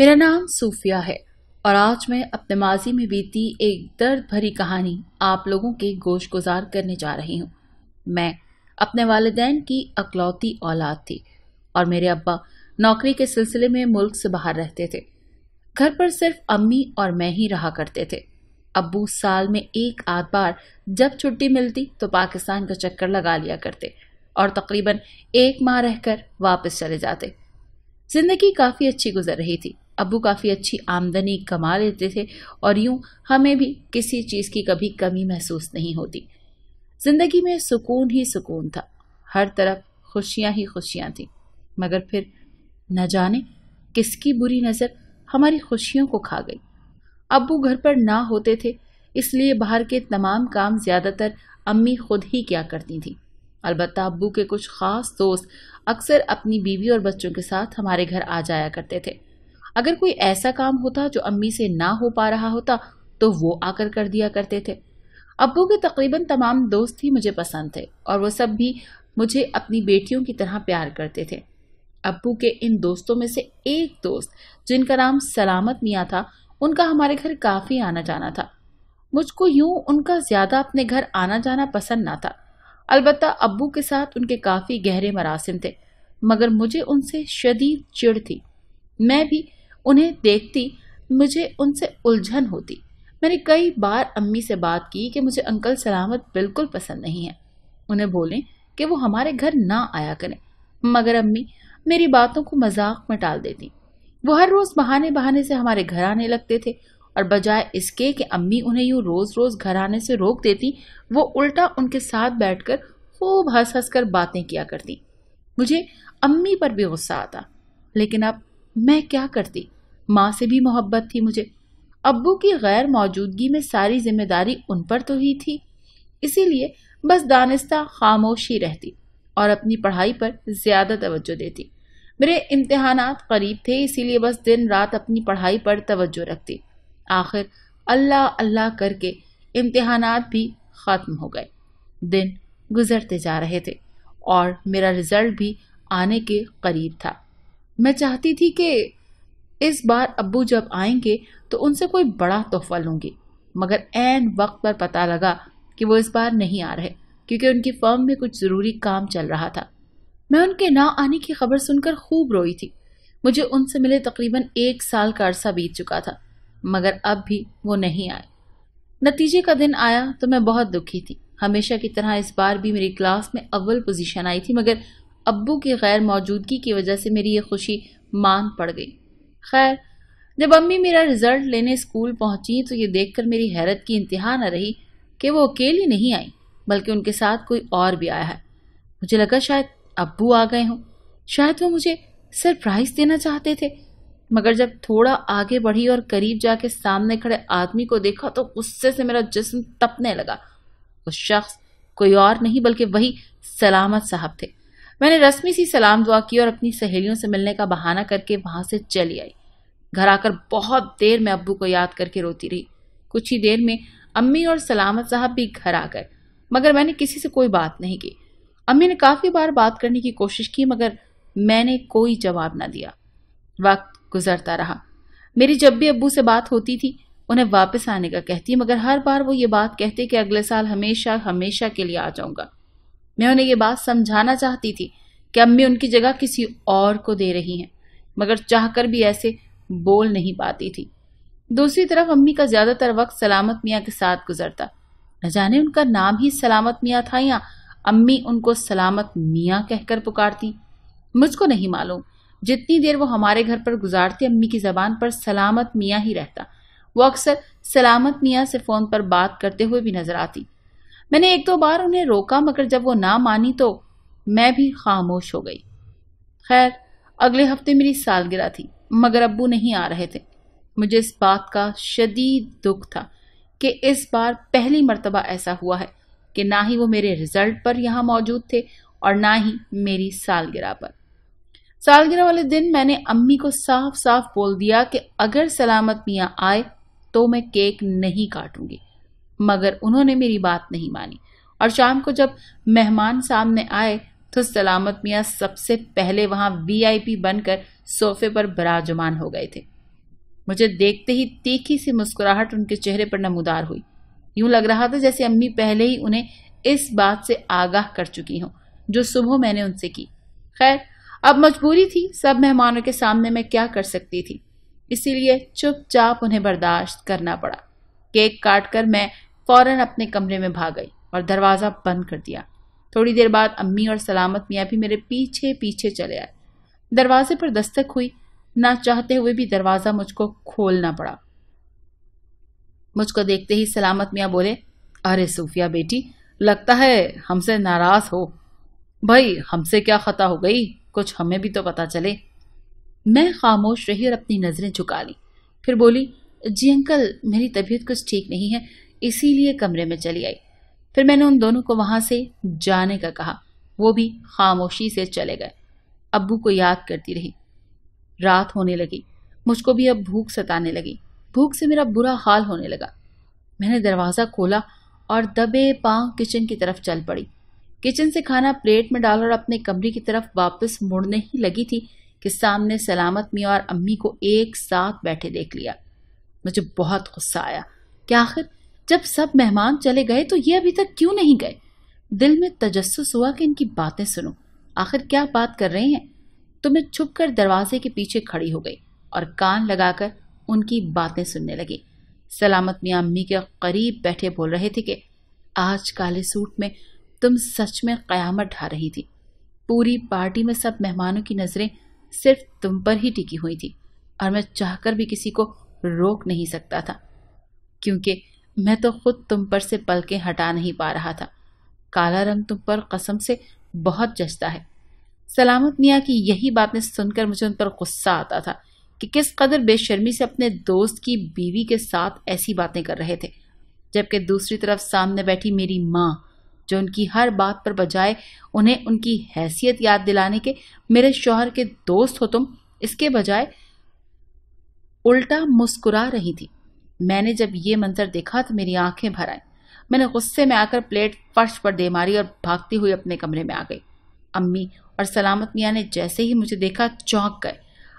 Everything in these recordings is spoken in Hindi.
मेरा नाम सूफिया है और आज मैं अपने माजी में बीती एक दर्द भरी कहानी आप लोगों के गोश गुजार करने जा रही हूँ मैं अपने वालदेन की अकलौती औलाद थी और मेरे अब्बा नौकरी के सिलसिले में मुल्क से बाहर रहते थे घर पर सिर्फ अम्मी और मैं ही रहा करते थे अबू साल में एक आध बार जब छुट्टी मिलती तो पाकिस्तान का चक्कर लगा लिया करते और तकरीबन एक माह रहकर वापस चले जाते जिंदगी काफ़ी अच्छी गुजर रही थी अबू काफ़ी अच्छी आमदनी कमा लेते थे और यूं हमें भी किसी चीज़ की कभी कमी महसूस नहीं होती जिंदगी में सुकून ही सुकून था हर तरफ खुशियाँ ही खुशियाँ थीं मगर फिर न जाने किसकी बुरी नज़र हमारी खुशियों को खा गई अबू घर पर ना होते थे इसलिए बाहर के तमाम काम ज़्यादातर अम्मी खुद ही क्या करती थीं अलबत्त अबू के कुछ ख़ास दोस्त अक्सर अपनी बीवी और बच्चों के साथ हमारे घर आ जाया करते थे अगर कोई ऐसा काम होता जो अम्मी से ना हो पा रहा होता तो वो आकर कर दिया करते थे अब्बू के तकरीबन तमाम दोस्त ही मुझे पसंद थे और वो सब भी मुझे अपनी बेटियों की तरह प्यार करते थे अब्बू के इन दोस्तों में से एक दोस्त जिनका नाम सलामत मियाँ था उनका हमारे घर काफ़ी आना जाना था मुझको यूं उनका ज़्यादा अपने घर आना जाना पसंद ना था अलबत् अब्बू के साथ उनके काफ़ी गहरे मरासम थे मगर मुझे उनसे शदीद चिड़ थी मैं भी उन्हें देखती मुझे उनसे उलझन होती मैंने कई बार अम्मी से बात की कि मुझे अंकल सलामत बिल्कुल पसंद नहीं है उन्हें बोलें कि वो हमारे घर ना आया करें मगर अम्मी मेरी बातों को मजाक में टाल देती वो हर रोज बहाने बहाने से हमारे घर आने लगते थे और बजाय इसके कि अम्मी उन्हें यूं रोज रोज घर आने से रोक देती वो उल्टा उनके साथ बैठकर खूब हंस हंस कर बातें किया करती मुझे अम्मी पर भी गुस्सा आता लेकिन अब मैं क्या करती माँ से भी मोहब्बत थी मुझे अब्बू की गैर मौजूदगी में सारी जिम्मेदारी उन पर तो ही थी इसीलिए बस दानिस्ता खामोश ही रहती और अपनी पढ़ाई पर ज़्यादा तवज्जो देती मेरे इम्तहान करीब थे इसीलिए बस दिन रात अपनी पढ़ाई पर तवज्जो रखती आखिर अल्लाह अल्लाह करके इम्तहान भी ख़त्म हो गए दिन गुजरते जा रहे थे और मेरा रिज़ल्ट भी आने के करीब था मैं चाहती थी कि इस बार अब्बू जब आएंगे तो उनसे कोई बड़ा तोहफा लूंगी मगर एन वक्त पर पता लगा कि वो इस बार नहीं आ रहे क्योंकि उनकी फर्म में कुछ ज़रूरी काम चल रहा था मैं उनके ना आने की खबर सुनकर खूब रोई थी मुझे उनसे मिले तकरीबन एक साल का अरसा बीत चुका था मगर अब भी वो नहीं आए नतीजे का दिन आया तो मैं बहुत दुखी थी हमेशा की तरह इस बार भी मेरी क्लास में अव्वल पोजीशन आई थी मगर अब्बू की गैर मौजूदगी की वजह से मेरी ये खुशी मान पड़ गई खैर जब अम्मी मेरा रिजल्ट लेने स्कूल पहुंची तो ये देखकर मेरी हैरत की इंतहा न रही कि वो अकेली नहीं आई बल्कि उनके साथ कोई और भी आया है मुझे लगा शायद अब्बू आ गए हों शायद वो मुझे सरप्राइज देना चाहते थे मगर जब थोड़ा आगे बढ़ी और करीब जाके सामने खड़े आदमी को देखा तो गुस्से से मेरा जिस्म तपने लगा उस शख्स कोई और नहीं बल्कि वही सलामत साहब थे मैंने रस्मी सी सलाम दुआ की और अपनी सहेलियों से मिलने का बहाना करके वहां से चली आई घर आकर बहुत देर में अब्बू को याद करके रोती रही कुछ ही देर में अम्मी और सलामत साहब भी घर आ गए मगर मैंने किसी से कोई बात नहीं की अम्मी ने काफी बार बात करने की कोशिश की मगर मैंने कोई जवाब ना दिया वक्त गुजरता रहा मेरी जब भी अब्बू से बात होती थी उन्हें वापस आने का कहती मगर हर बार वो ये बात कहते कि अगले साल हमेशा हमेशा के लिए आ जाऊंगा मैं उन्हें यह बात समझाना चाहती थी कि अम्मी उनकी जगह किसी और को दे रही हैं मगर चाहकर भी ऐसे बोल नहीं पाती थी दूसरी तरफ अम्मी का ज्यादातर वक्त सलामत मियाँ के साथ गुजरता न जाने उनका नाम ही सलामत मियाँ था या अम्मी उनको सलामत मियाँ कहकर पुकारती मुझको नहीं मालूम जितनी देर वो हमारे घर पर गुजारती अम्मी की जबान पर सलामत मियाँ ही रहता वो अक्सर सलामत मियाँ से फ़ोन पर बात करते हुए भी नजर आती मैंने एक दो बार उन्हें रोका मगर जब वो ना मानी तो मैं भी खामोश हो गई खैर अगले हफ्ते मेरी सालगिरह थी मगर अब्बू नहीं आ रहे थे मुझे इस बात का शदीद दुख था कि इस बार पहली मर्तबा ऐसा हुआ है कि ना ही वो मेरे रिजल्ट पर यहाँ मौजूद थे और ना ही मेरी सालगिरह पर सालगिरह वाले दिन मैंने अम्मी को साफ साफ बोल दिया कि अगर सलामत मियाँ आए तो मैं केक नहीं काटूंगी मगर उन्होंने मेरी बात नहीं मानी और शाम को जब मेहमान सामने आए तो सलामत मियाँ सबसे पहले वहाँ वीआईपी बनकर सोफे पर बराजमान हो गए थे मुझे देखते ही तीखी सी मुस्कुराहट उनके चेहरे पर नमूदार हुई यूं लग रहा था जैसे अम्मी पहले ही उन्हें इस बात से आगाह कर चुकी हूं जो सुबह मैंने उनसे की खैर अब मजबूरी थी सब मेहमानों के सामने मैं क्या कर सकती थी इसीलिए चुपचाप उन्हें बर्दाश्त करना पड़ा केक काट कर मैं फौरन अपने कमरे में भाग गई और दरवाज़ा बंद कर दिया थोड़ी देर बाद अम्मी और सलामत मियाँ भी मेरे पीछे पीछे चले आए दरवाजे पर दस्तक हुई ना चाहते हुए भी दरवाज़ा मुझको खोलना पड़ा मुझको देखते ही सलामत मियाँ बोले अरे सूफिया बेटी लगता है हमसे नाराज़ हो भाई हमसे क्या खता हो गई कुछ हमें भी तो पता चले मैं खामोश रही और अपनी नज़रें झुका ली फिर बोली जी अंकल मेरी तबीयत कुछ ठीक नहीं है इसीलिए कमरे में चली आई फिर मैंने उन दोनों को वहां से जाने का कहा वो भी खामोशी से चले गए अब्बू को याद करती रही रात होने लगी मुझको भी अब भूख सताने लगी भूख से मेरा बुरा हाल होने लगा मैंने दरवाज़ा खोला और दबे पांव किचन की तरफ चल पड़ी किचन से खाना प्लेट में डाल और अपने कमरे की तरफ वापस मुड़ने ही लगी थी कि सामने सलामत मियाँ और अम्मी को एक साथ बैठे देख लिया मुझे बहुत गुस्सा आया कि आखिर जब सब मेहमान चले गए तो ये अभी तक क्यों नहीं गए दिल में तजस्स हुआ कि इनकी बातें सुनो आखिर क्या बात कर रहे हैं तो मैं छुप कर दरवाजे के पीछे खड़ी हो गई और कान लगाकर उनकी बातें सुनने लगी सलामत मियाँ अम्मी के करीब बैठे बोल रहे थे कि आज काले सूट में तुम सच में क़यामत ढा रही थी पूरी पार्टी में सब मेहमानों की नज़रें सिर्फ तुम पर ही टिकी हुई थी और मैं चाहकर भी किसी को रोक नहीं सकता था क्योंकि मैं तो खुद तुम पर से पलकें हटा नहीं पा रहा था काला रंग तुम पर कसम से बहुत जचता है सलामत मियाँ की यही बातें सुनकर मुझे उन पर गुस्सा आता था कि किस कदर बेशर्मी से अपने दोस्त की बीवी के साथ ऐसी बातें कर रहे थे जबकि दूसरी तरफ सामने बैठी मेरी माँ जो उनकी हर बात पर बजाय उन्हें उनकी हैसियत याद दिलाने के मेरे शोहर के दोस्त हो तुम इसके बजाय उल्टा मुस्कुरा रही थी मैंने जब ये मंजर देखा तो मेरी आंखें भर आई मैंने गुस्से में आकर प्लेट फर्श पर दे मारी और भागती हुई अपने कमरे में आ गई अम्मी और सलामत मियाँ ने जैसे ही मुझे देखा चौंक गए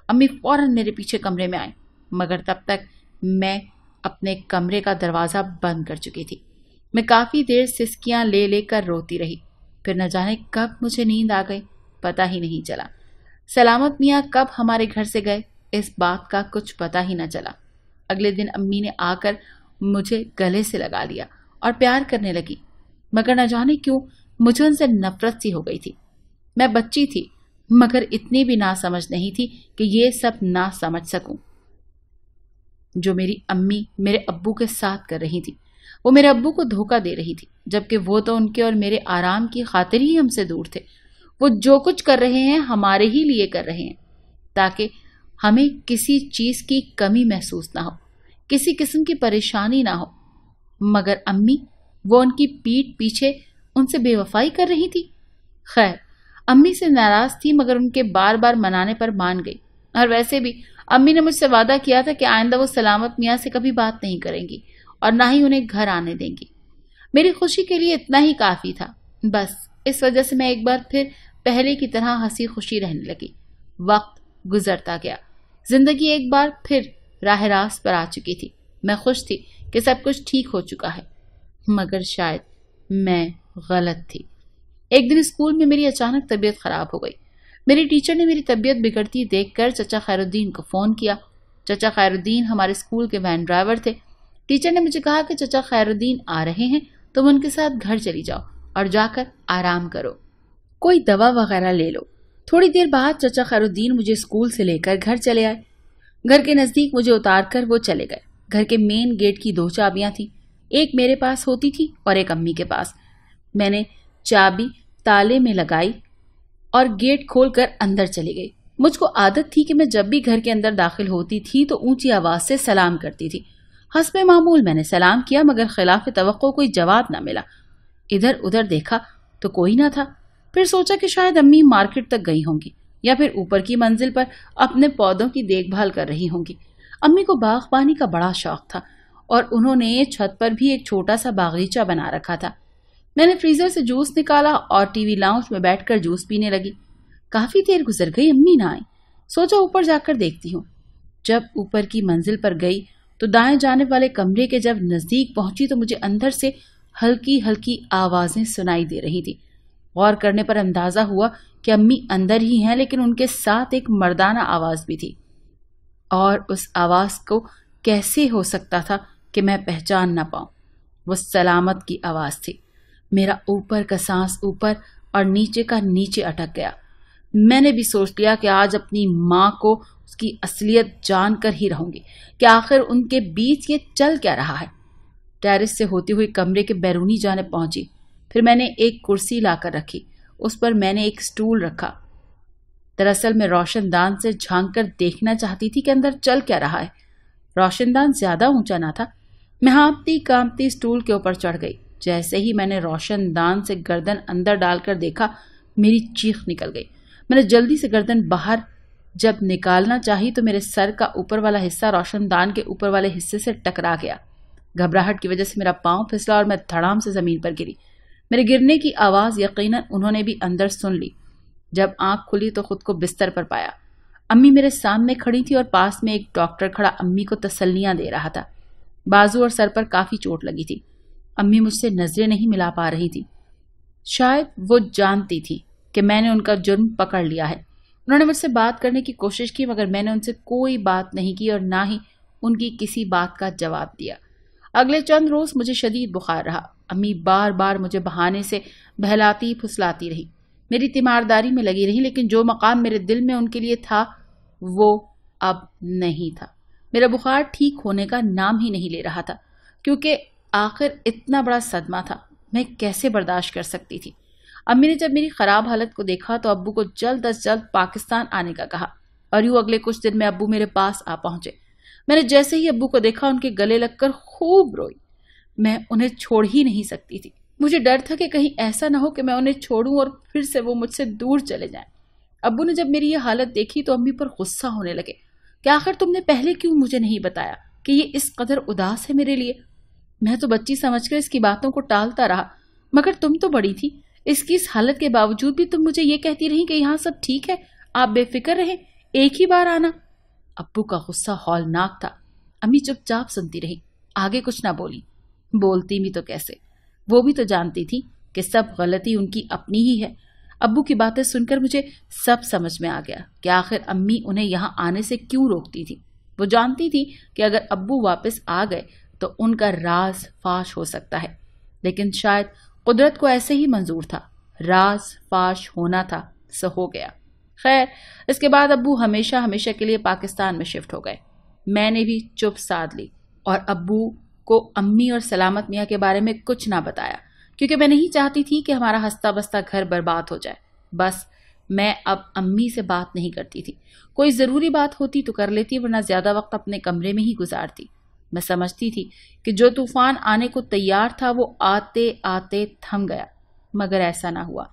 अम्मी फौरन मेरे पीछे कमरे में आए मगर तब तक मैं अपने कमरे का दरवाज़ा बंद कर चुकी थी मैं काफ़ी देर सिसकियाँ ले लेकर रोती रही फिर न जाने कब मुझे नींद आ गई पता ही नहीं चला सलामत मियाँ कब हमारे घर से गए इस बात का कुछ पता ही न चला अगले दिन अम्मी ने आकर मुझे गले से लगा लिया और प्यार करने लगी मगर न जाने क्यों मुझे उनसे नफरत सी हो गई थी मैं बच्ची थी मगर इतनी भी ना समझ नहीं थी कि ये सब ना समझ सकूं जो मेरी अम्मी मेरे अब्बू के साथ कर रही थी वो मेरे अब्बू को धोखा दे रही थी जबकि वो तो उनके और मेरे आराम की खातिर ही हमसे दूर थे वो जो कुछ कर रहे हैं हमारे ही लिए कर रहे हैं ताकि हमें किसी चीज़ की कमी महसूस ना हो किसी किस्म की परेशानी ना हो मगर अम्मी वो उनकी पीठ पीछे उनसे बेवफाई कर रही थी खैर अम्मी से नाराज़ थी मगर उनके बार बार मनाने पर मान गई और वैसे भी अम्मी ने मुझसे वादा किया था कि आइंदा वो सलामत मियाँ से कभी बात नहीं करेंगी और ना ही उन्हें घर आने देंगी मेरी खुशी के लिए इतना ही काफ़ी था बस इस वजह से मैं एक बार फिर पहले की तरह हंसी खुशी रहने लगी वक्त गुजरता गया जिंदगी एक बार फिर राह रास्त पर आ चुकी थी मैं खुश थी कि सब कुछ ठीक हो चुका है मगर शायद मैं गलत थी एक दिन स्कूल में मेरी अचानक तबीयत खराब हो गई मेरी टीचर ने मेरी तबीयत बिगड़ती देखकर चचा खैरुद्दीन को फ़ोन किया चचा खैरुद्दीन हमारे स्कूल के वैन ड्राइवर थे टीचर ने मुझे कहा कि चचा खैरुद्दीन आ रहे हैं तुम उनके साथ घर चली जाओ और जाकर आराम करो कोई दवा वगैरह ले लो थोड़ी देर बाद चचा खैरुद्दीन मुझे स्कूल से लेकर घर चले आए घर के नज़दीक मुझे उतार कर वो चले गए घर के मेन गेट की दो चाबियां थी एक मेरे पास होती थी और एक अम्मी के पास मैंने चाबी ताले में लगाई और गेट खोलकर अंदर चली गई मुझको आदत थी कि मैं जब भी घर के अंदर दाखिल होती थी तो ऊंची आवाज़ से सलाम करती थी में मामूल मैंने सलाम किया मगर खिलाफ तो कोई जवाब ना मिला इधर उधर देखा तो कोई ना था फिर सोचा कि शायद अम्मी मार्केट तक गई होंगी या फिर ऊपर की मंजिल पर अपने पौधों की देखभाल कर रही होंगी अम्मी को बागबानी का बड़ा शौक था और उन्होंने छत पर भी एक छोटा सा बागीचा बना रखा था मैंने फ्रीजर से जूस निकाला और टीवी लाउंज में बैठकर जूस पीने लगी काफी देर गुजर गई अम्मी ना आई सोचा ऊपर जाकर देखती हूँ जब ऊपर की मंजिल पर गई तो दाएं जाने वाले कमरे के जब नजदीक पहुंची तो मुझे अंदर से हल्की हल्की आवाजें सुनाई दे रही थी गौर करने पर अंदाजा हुआ कि अम्मी अंदर ही हैं लेकिन उनके साथ एक मर्दाना आवाज भी थी और उस आवाज को कैसे हो सकता था कि मैं पहचान ना पाऊं वो सलामत की आवाज थी मेरा ऊपर का सांस ऊपर और नीचे का नीचे अटक गया मैंने भी सोच लिया कि आज अपनी माँ को उसकी असलियत जान कर ही रहूंगी कि आखिर उनके बीच ये चल क्या रहा है टेरिस से होती हुई कमरे के बैरूनी जाने पहुंची फिर मैंने एक कुर्सी लाकर रखी उस पर मैंने एक स्टूल रखा दरअसल मैं रोशनदान से झांक कर देखना चाहती थी कि अंदर चल क्या रहा है रोशनदान ज़्यादा ऊंचा ना था मैं हाँपती कांपती स्टूल के ऊपर चढ़ गई जैसे ही मैंने रोशनदान से गर्दन अंदर डालकर देखा मेरी चीख निकल गई मैंने जल्दी से गर्दन बाहर जब निकालना चाही तो मेरे सर का ऊपर वाला हिस्सा रोशनदान के ऊपर वाले हिस्से से टकरा गया घबराहट की वजह से मेरा पांव फिसला और मैं धड़ाम से ज़मीन पर गिरी मेरे गिरने की आवाज़ यकीनन उन्होंने भी अंदर सुन ली जब आंख खुली तो खुद को बिस्तर पर पाया अम्मी मेरे सामने खड़ी थी और पास में एक डॉक्टर खड़ा अम्मी को तसलियां दे रहा था बाजू और सर पर काफ़ी चोट लगी थी अम्मी मुझसे नज़रें नहीं मिला पा रही थी शायद वो जानती थी कि मैंने उनका जुर्म पकड़ लिया है उन्होंने मुझसे बात करने की कोशिश की मगर मैंने उनसे कोई बात नहीं की और ना ही उनकी किसी बात का जवाब दिया अगले चंद रोज़ मुझे शदीद बुखार रहा अम्मी बार बार मुझे बहाने से बहलाती फुसलाती रही मेरी तीमारदारी में लगी रही लेकिन जो मकाम मेरे दिल में उनके लिए था वो अब नहीं था मेरा बुखार ठीक होने का नाम ही नहीं ले रहा था क्योंकि आखिर इतना बड़ा सदमा था मैं कैसे बर्दाश्त कर सकती थी अम्मी ने जब मेरी ख़राब हालत को देखा तो अबू को जल्द अज जल्द पाकिस्तान आने का कहा और यूं अगले कुछ दिन में अबू मेरे पास आ पहुंचे मैंने जैसे ही अबू को देखा उनके गले लगकर खूब रोई मैं उन्हें छोड़ ही नहीं सकती थी मुझे डर था कि कहीं ऐसा ना हो कि मैं उन्हें छोड़ूं और फिर से वो मुझसे दूर चले जाएं। अबू ने जब मेरी ये हालत देखी तो अम्मी पर गुस्सा होने लगे कि आखिर तुमने पहले क्यों मुझे नहीं बताया कि ये इस कदर उदास है मेरे लिए मैं तो बच्ची समझकर इसकी बातों को टालता रहा मगर तुम तो बड़ी थी इसकी इस हालत के बावजूद भी तुम मुझे ये कहती रही कि यहाँ सब ठीक है आप बेफिक्र रहें एक ही बार आना अब्बू का गुस्सा हौलनाक था अम्मी चुपचाप सुनती रही आगे कुछ ना बोली बोलती भी तो कैसे वो भी तो जानती थी कि सब गलती उनकी अपनी ही है अब्बू की बातें सुनकर मुझे सब समझ में आ गया कि आखिर अम्मी उन्हें यहाँ आने से क्यों रोकती थी वो जानती थी कि अगर अब्बू वापस आ गए तो उनका राज फाश हो सकता है लेकिन शायद कुदरत को ऐसे ही मंजूर था राज फाश होना था सो हो गया खैर इसके बाद अब्बू हमेशा हमेशा के लिए पाकिस्तान में शिफ्ट हो गए मैंने भी चुप साध ली और अब्बू को अम्मी और सलामत मियाँ के बारे में कुछ ना बताया क्योंकि मैं नहीं चाहती थी कि हमारा हंसता बस्ता घर बर्बाद हो जाए बस मैं अब अम्मी से बात नहीं करती थी कोई ज़रूरी बात होती तो कर लेती वरना ज़्यादा वक्त अपने कमरे में ही गुजारती मैं समझती थी कि जो तूफान आने को तैयार था वो आते आते थम गया मगर ऐसा ना हुआ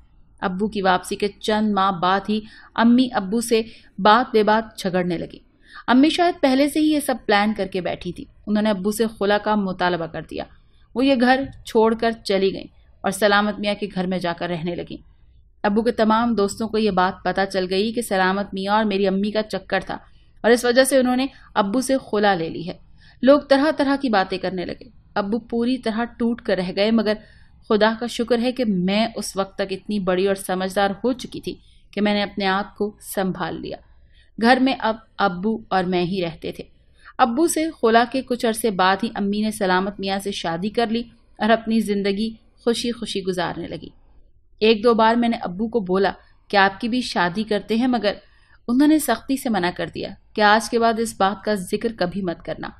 अब्बू की वापसी के चंद माह बाद ही अम्मी अब्बू से बात बेबात झगड़ने लगी अम्मी शायद पहले से ही ये सब प्लान करके बैठी थी उन्होंने अब्बू से खुला का मुतालबा कर दिया वो ये घर छोड़कर चली गईं और सलामत मियाँ के घर में जाकर रहने लगीं अबू के तमाम दोस्तों को ये बात पता चल गई कि सलामत मियाँ और मेरी अम्मी का चक्कर था और इस वजह से उन्होंने अब्बू से खुला ले ली है लोग तरह तरह की बातें करने लगे अबू पूरी तरह टूट कर रह गए मगर खुदा का शुक्र है कि मैं उस वक्त तक इतनी बड़ी और समझदार हो चुकी थी कि मैंने अपने आप को संभाल लिया घर में अब अब्बू और मैं ही रहते थे अब्बू से खुला के कुछ अरसे बाद ही अम्मी ने सलामत मियाँ से शादी कर ली और अपनी ज़िंदगी खुशी खुशी गुजारने लगी एक दो बार मैंने अब्बू को बोला कि आपकी भी शादी करते हैं मगर उन्होंने सख्ती से मना कर दिया कि आज के बाद इस बात का जिक्र कभी मत करना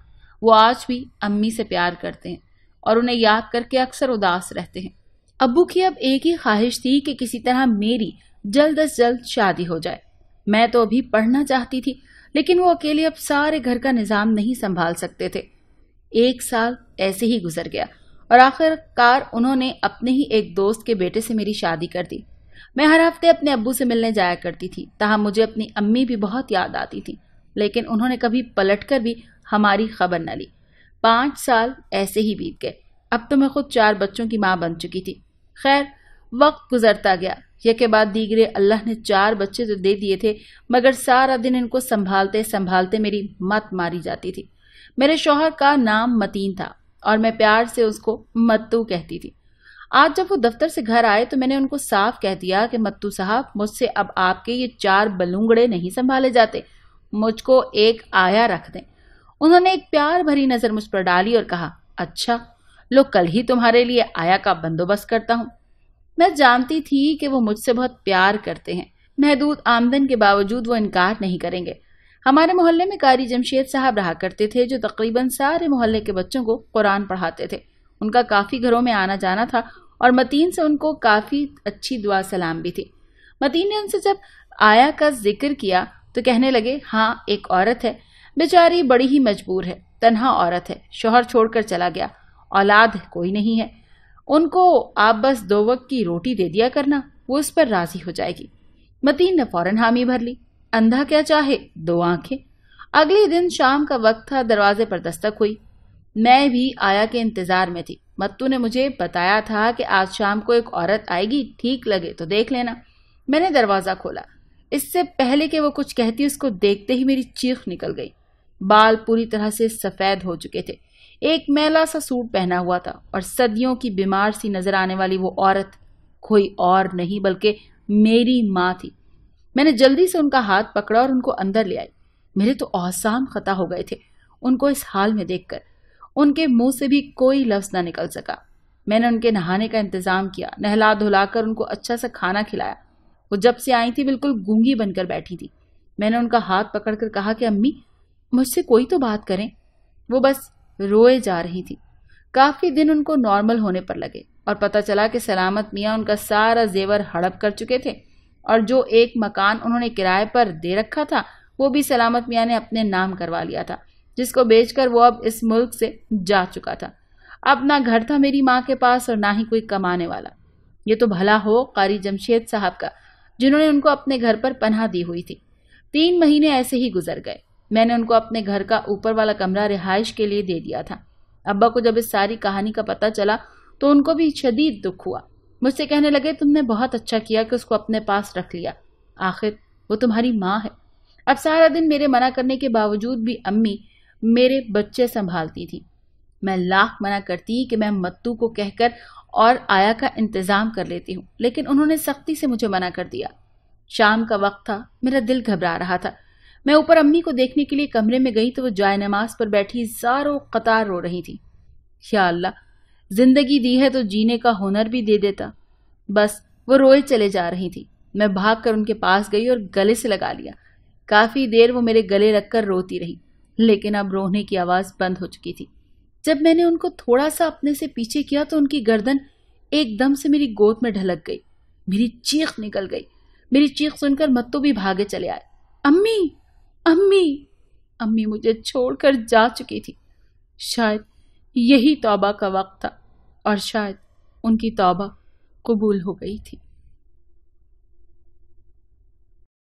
वो आज भी अम्मी से प्यार करते हैं और उन्हें याद करके अक्सर उदास रहते हैं अब्बू की अब एक ही ख्वाहिश थी कि किसी तरह मेरी जल्द अज जल्द शादी हो जाए मैं तो अभी पढ़ना चाहती थी लेकिन वो अकेले अब सारे घर का निजाम नहीं संभाल सकते थे एक साल ऐसे ही गुजर गया और आखिरकार उन्होंने अपने ही एक दोस्त के बेटे से मेरी शादी कर दी मैं हर हफ्ते अपने अब्बू से मिलने जाया करती थी तहा मुझे अपनी अम्मी भी बहुत याद आती थी लेकिन उन्होंने कभी पलट कर भी हमारी खबर न ली पांच साल ऐसे ही बीत गए अब तो मैं खुद चार बच्चों की माँ बन चुकी थी खैर वक्त गुजरता गया यके बाद दीगरे अल्लाह ने चार बच्चे तो दे दिए थे मगर सारा दिन इनको संभालते संभालते मेरी मत मारी जाती थी मेरे शोहर का नाम मतीन था और मैं प्यार से उसको मत्तू कहती थी आज जब वो दफ्तर से घर आए तो मैंने उनको साफ कह दिया कि मत्तू साहब मुझसे अब आपके ये चार बलूंगड़े नहीं संभाले जाते मुझको एक आया रख दें उन्होंने एक प्यार भरी नज़र मुझ पर डाली और कहा अच्छा लो कल ही तुम्हारे लिए आया का बंदोबस्त करता हूँ मैं जानती थी कि वो मुझसे बहुत प्यार करते हैं महदूद आमदन के बावजूद वो इनकार नहीं करेंगे हमारे मोहल्ले में कारी जमशेद साहब रहा करते थे जो तकरीबन सारे मोहल्ले के बच्चों को कुरान पढ़ाते थे उनका काफ़ी घरों में आना जाना था और मतीन से उनको काफ़ी अच्छी दुआ सलाम भी थी मतीन ने उनसे जब आया का जिक्र किया तो कहने लगे हाँ एक औरत है बेचारी बड़ी ही मजबूर है तनहा औरत है शोहर छोड़कर चला गया औलाद कोई नहीं है उनको आप बस दो वक्त की रोटी दे दिया करना वो उस पर राजी हो जाएगी मतीन ने फौरन हामी भर ली अंधा क्या चाहे दो आंखें अगले दिन शाम का वक्त था दरवाजे पर दस्तक हुई मैं भी आया के इंतजार में थी मत्तू ने मुझे बताया था कि आज शाम को एक औरत आएगी ठीक लगे तो देख लेना मैंने दरवाजा खोला इससे पहले कि वो कुछ कहती उसको देखते ही मेरी चीख निकल गई बाल पूरी तरह से सफेद हो चुके थे एक मैला सा सूट पहना हुआ था और सदियों की बीमार सी नजर आने वाली वो औरत कोई और नहीं बल्कि मेरी माँ थी मैंने जल्दी से उनका हाथ पकड़ा और उनको अंदर ले आई मेरे तो औसाम खता हो गए थे उनको इस हाल में देखकर उनके मुंह से भी कोई लफ्ज ना निकल सका मैंने उनके नहाने का इंतजाम किया नहला धुलाकर उनको अच्छा सा खाना खिलाया वो जब से आई थी बिल्कुल गूंगी बनकर बैठी थी मैंने उनका हाथ पकड़कर कहा कि अम्मी मुझसे कोई तो बात करें वो बस रोए जा रही थी काफी दिन उनको नॉर्मल होने पर लगे और पता चला कि सलामत मियाँ उनका सारा जेवर हड़प कर चुके थे और जो एक मकान उन्होंने किराए पर दे रखा था वो भी सलामत मियाँ ने अपने नाम करवा लिया था जिसको बेचकर वो अब इस मुल्क से जा चुका था अब ना घर था मेरी माँ के पास और ना ही कोई कमाने वाला ये तो भला हो कारी जमशेद साहब का जिन्होंने उनको अपने घर पर पनाह दी हुई थी तीन महीने ऐसे ही गुजर गए मैंने उनको अपने घर का ऊपर वाला कमरा रिहाइश के लिए दे दिया था अब्बा को जब इस सारी कहानी का पता चला तो उनको भी शदीद दुख हुआ मुझसे कहने लगे तुमने बहुत अच्छा किया कि उसको अपने पास रख लिया आखिर वो तुम्हारी माँ है अब सारा दिन मेरे मना करने के बावजूद भी अम्मी मेरे बच्चे संभालती थी मैं लाख मना करती कि मैं मत्तू को कहकर और आया का इंतज़ाम कर लेती हूँ लेकिन उन्होंने सख्ती से मुझे मना कर दिया शाम का वक्त था मेरा दिल घबरा रहा था मैं ऊपर अम्मी को देखने के लिए कमरे में गई तो वो जाय नमाज पर बैठी सारो कतार रो रही थी या अल्लाह जिंदगी दी है तो जीने का हुनर भी दे देता बस वो रोए चले जा रही थी मैं भाग कर उनके पास गई और गले से लगा लिया काफी देर वो मेरे गले रखकर रोती रही लेकिन अब रोने की आवाज बंद हो चुकी थी जब मैंने उनको थोड़ा सा अपने से पीछे किया तो उनकी गर्दन एकदम से मेरी गोद में ढलक गई मेरी चीख निकल गई मेरी चीख सुनकर मत्तू भी भागे चले आए अम्मी अम्मी अम्मी मुझे छोड़कर जा चुकी थी शायद यही तौबा का वक्त था और शायद उनकी तौबा कबूल हो गई थी